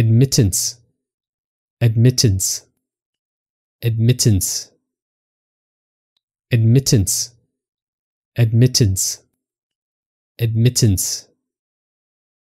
admittance, admittance, admittance, admittance, admittance, admittance.